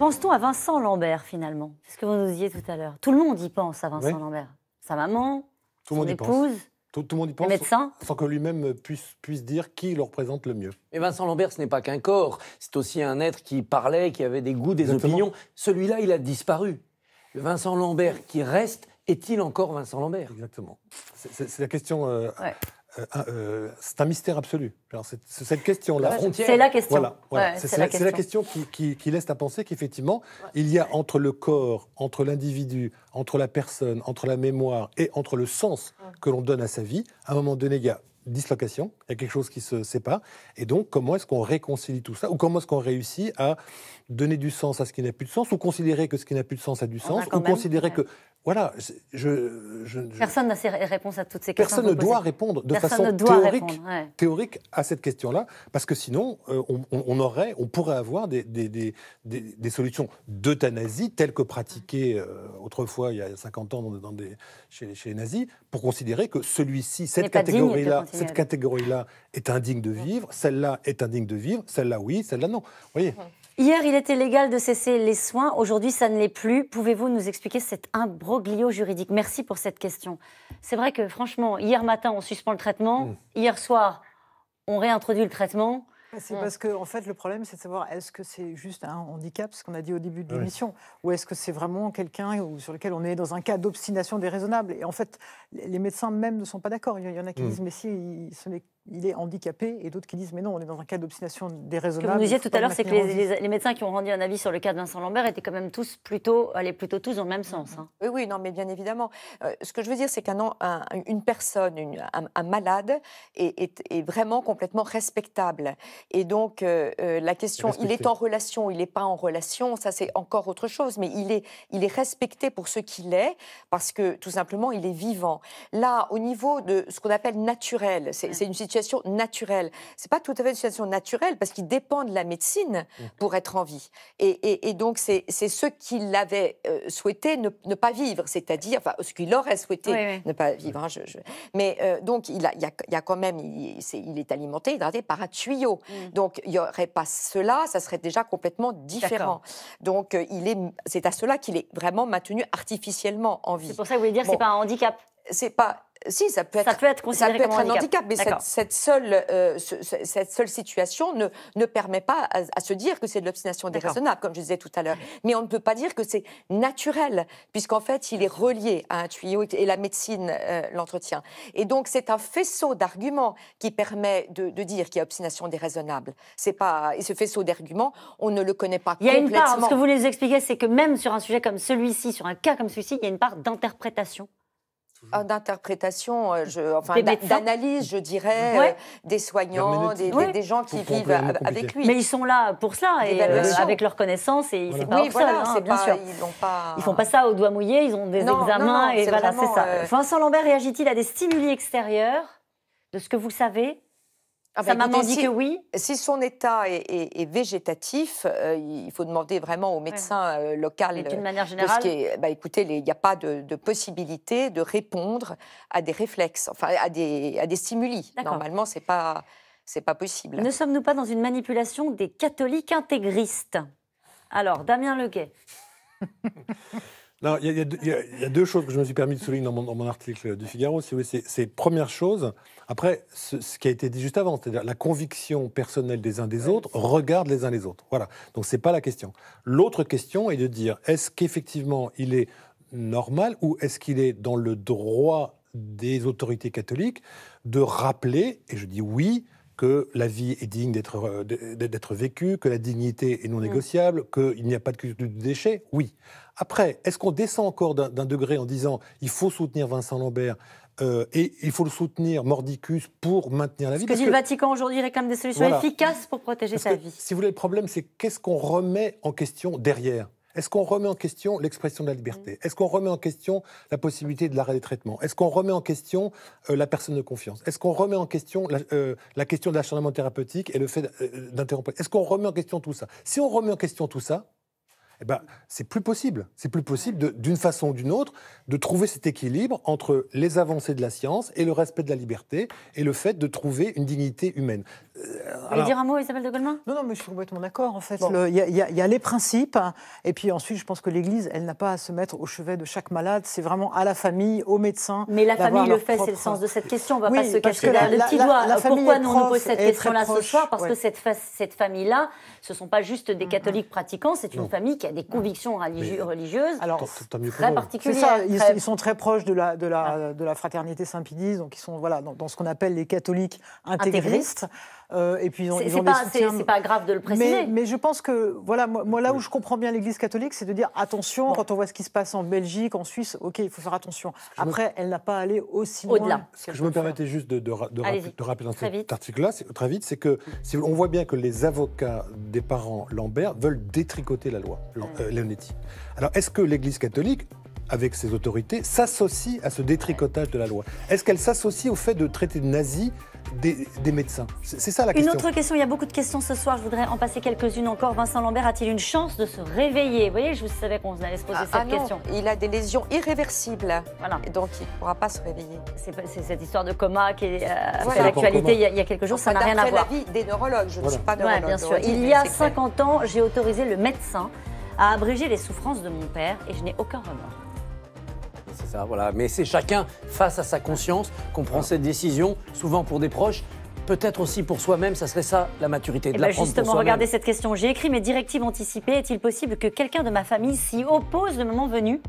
Pense-t-on à Vincent Lambert finalement C'est ce que vous nous disiez tout à l'heure. Tout le monde y pense à Vincent Lambert. Sa maman, son épouse. Tout, le monde y pense, médecins. sans que lui-même puisse, puisse dire qui le représente le mieux. Mais Vincent Lambert, ce n'est pas qu'un corps, c'est aussi un être qui parlait, qui avait des goûts, des opinions. Celui-là, il a disparu. Le Vincent Lambert qui reste, est-il encore Vincent Lambert Exactement. C'est la question euh, euh, euh, c'est un mystère absolu. C'est cette question-là. C'est la question. c'est la, question qui, laisse à penser qu'effectivement, il y a entre le corps, entre l'individu, entre la personne, entre la mémoire et entre le sens que l'on donne à sa vie, à un moment donné, il y a dislocation, il y a quelque chose qui se sépare. Et donc, comment est-ce qu'on réconcilie tout ça Ou comment est-ce qu'on réussit à donner du sens à ce qui n'a plus de sens Ou considérer que ce qui n'a plus de sens a du sens Ou considérer que voilà, je, Personne n'a ses réponses à toutes ces questions. Personne ne doit répondre de façon théorique, à cette question-là, parce que sinon, euh, on, aurait, on pourrait avoir des, des, solutions d'euthanasie telles que pratiquées euh, autrefois, il y a 50 ans, dans des, chez, chez, les nazis, pour considérer que celui-ci, cette catégorie-là, cette catégorie-là est indigne de vivre, celle-là est indigne de vivre, celle-là oui, celle-là non. Vous voyez. Hier, il était légal de cesser les soins. Aujourd'hui, ça ne l'est plus. Pouvez-vous nous expliquer cette imbroglio glio juridique Merci pour cette question. C'est vrai que franchement, hier matin, on suspend le traitement. Mm. Hier soir, on réintroduit le traitement. Ah, c'est parce que, en fait, le problème, c'est de savoir est-ce que c'est juste un handicap, ce qu'on a dit au début de l'émission, ou est-ce que c'est vraiment quelqu'un sur lequel on est dans un cas d'obstination déraisonnable. Et en fait, les médecins même ne sont pas d'accord. Il y en a qui mm. disent mais si, ce n'est il est handicapé, et d'autres qui disent mais non, on est dans un cas d'obstination déraisonnable. Ce que vous nous disiez tout à l'heure, c'est que les, médecins qui ont rendu un avis sur le cas de Vincent Lambert étaient quand même tous plutôt, allaient plutôt tous dans le même sens. Hein. Oui, oui, non, mais bien évidemment. Euh, ce que je veux dire, c'est qu'une un, personne, une, un, malade, est, vraiment complètement respectable. Et donc, euh, euh, la question, il est en relation, il n'est pas en relation, ça c'est encore autre chose, mais il est, il est respecté pour ce qu'il est, parce que tout simplement, il est vivant. Là, au niveau de ce qu'on appelle naturel, c'est une situation naturelle. C'est pas tout à fait une situation naturelle parce qu'il dépend de la médecine mmh. pour être en vie. Et, donc c'est ce qu'il avait euh, souhaité ne, pas vivre, c'est-à-dire enfin ce qu'il aurait souhaité ne pas vivre. Hein, mais euh, donc il, il, y a, quand même, il est, il, est, alimenté, hydraté par un tuyau. Mmh. Donc il n'y aurait pas cela, ça serait déjà complètement différent. Donc euh, il est, c'est à cela qu'il est vraiment maintenu artificiellement en vie. C'est pour ça que vous voulez dire, c'est pas un handicap. C'est pas si, ça peut être, un handicap, mais cette, seule, euh, cette seule situation ne, ne permet pas à, se dire que c'est de l'obstination déraisonnable, comme je disais tout à l'heure. Mais on ne peut pas dire que c'est naturel, puisqu'en fait, il est relié à un tuyau et la médecine euh, l'entretient. Et donc, c'est un faisceau d'arguments qui permet de, dire qu'il y a obstination déraisonnable. C'est pas, et ce faisceau d'arguments, on ne le connaît pas il y a Une part, ce que vous les expliquer, c'est que même sur un sujet comme celui-ci, sur un cas comme celui-ci, il y a une part d'interprétation ah, d'interprétation, euh, enfin d'analyse, je dirais, euh, des soignants, des, gens qui vivent avec lui. Mais ils sont là pour cela, et, euh, avec leurs connaissances, et c'est pas voilà, hein, bien sûr. Ils, ne font pas ça au doigt mouillé, ils ont des examens, et voilà, c'est ça. Vincent Lambert réagit-il à des stimuli extérieurs de ce que vous savez ah ben, dit si, que oui. Si son état est, végétatif, euh, il faut demander vraiment au médecin euh, local. Mais d'une euh, manière générale. bah, écoutez, il n'y a pas de, possibilité de répondre à des réflexes, enfin à des, à des stimuli. Normalement, c'est pas c'est pas possible. Ne sommes-nous pas dans une manipulation des catholiques intégristes Alors, Damien Leguet. il y, a deux choses que je me suis permis de souligner dans mon, article du Figaro. c'est première chose. Après, ce, ce, qui a été dit juste avant, c'est-à-dire la conviction personnelle des uns des autres regarde les uns les autres. Voilà. Donc c'est pas la question. L'autre question est de dire est-ce qu'effectivement il est normal ou est-ce qu'il est dans le droit des autorités catholiques de rappeler, et je dis oui, que la vie est digne euh, d'être vécue, que la dignité est non mm. négociable, qu'il n'y a pas de culture de déchet Oui. Après, est-ce qu'on descend encore d'un degré en disant il faut soutenir Vincent Lambert euh, et il faut le soutenir, Mordicus, pour maintenir la vie. Parce que dit le Vatican aujourd'hui réclame des solutions efficaces pour protéger sa vie. Si vous voulez, le problème, c'est qu'est-ce qu'on remet en question derrière est-ce qu'on remet en question l'expression de la liberté Est-ce qu'on remet en question la possibilité de l'arrêt des traitements euh, Est-ce qu'on remet en question la personne de confiance Est-ce qu'on remet en question la, la question de l'acharnement thérapeutique et le fait euh, d'interrompre Est-ce qu'on remet en question tout ça Si on remet en question tout ça, eh ben, c'est plus possible. C'est plus possible, d'une façon ou d'une autre, de trouver cet équilibre entre les avancées de la science et le respect de la liberté et le fait de trouver une dignité humaine. Euh, Vous voulez dire un mot, Isabelle de Goldman Non, non, mais je suis complètement d'accord. En fait, il y, y, a les principes, hein. et puis ensuite, je pense que l'Église, elle n'a pas à se mettre au chevet de chaque malade. C'est vraiment à la famille, aux médecins. Mais la famille le fait, c'est le sens de cette question. On va pas se cacher le petit doigt. Pourquoi nous on pose cette question-là ce soir Parce que cette, cette famille-là, ce ne sont pas juste des mm-hmm. catholiques pratiquants, c'est une famille qui des convictions religieuses, religieuses alors, Ça, ils, ils, sont très proches de la, de la, ah. de la fraternité Saint-Pédis, donc ils sont voilà, dans, ce qu'on appelle les catholiques intégristes. Euh, et puis pas, C'est pas grave de le préciser. Mais, je pense que voilà, moi, là où je comprends bien l'Église catholique, c'est de dire attention quand on voit ce qui se passe en Belgique, en Suisse. Ok, il faut faire attention. Après, elle n'a pas allé aussi loin. Ce que je me permettais juste de, de, rappeler dans cet article-là, très vite, c'est que si on voit bien que les avocats des parents Lambert veulent détricoter la loi, mm. euh, Leonetti. Alors, est-ce que l'Église catholique avec ses autorités, s'associe à ce détricotage de la loi Est-ce qu'elle s'associe au fait de traiter de nazis des, médecins C'est ça la question. Une autre question, il y a beaucoup de questions ce soir, je voudrais en passer quelques-unes encore. Vincent Lambert a-t-il une chance de se réveiller Vous voyez, je vous savais qu'on allait se poser ah, cette ah non, question. Il a des lésions irréversibles, voilà. donc il ne pourra pas se réveiller. C'est cette histoire de coma qui est euh, l'actualité il, y a quelques jours, ça n'a rien à voir. l'avis des neurologues, je ne suis pas neurologue. bien sûr. Il y a 50 ans, j'ai autorisé le médecin à abréger les souffrances de mon père et je n'ai aucun remords. Mais c'est chacun, face à sa conscience, qu'on prend cette décision, souvent pour des proches, peut-être aussi pour soi-même, ça serait ça la maturité, eh de la même ben, Justement, regardez cette question. J'ai écrit mes directives anticipées. Est-il possible que quelqu'un de ma famille s'y oppose le moment venu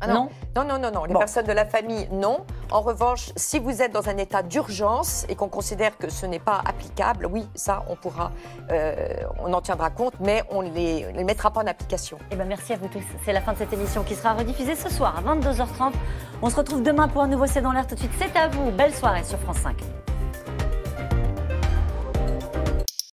ah non. non. non, non, Les personnes de la famille, non. En revanche, si vous êtes dans un état d'urgence et qu'on considère que ce n'est pas applicable, oui, ça, on pourra, euh, on en tiendra compte, mais on ne les, mettra pas en application. Eh ben, merci à vous tous. C'est la fin de cette émission qui sera rediffusée ce soir à 22h30. On se retrouve demain pour un nouveau C'est dans l'air tout de suite. C'est à vous. Belle soirée sur France 5.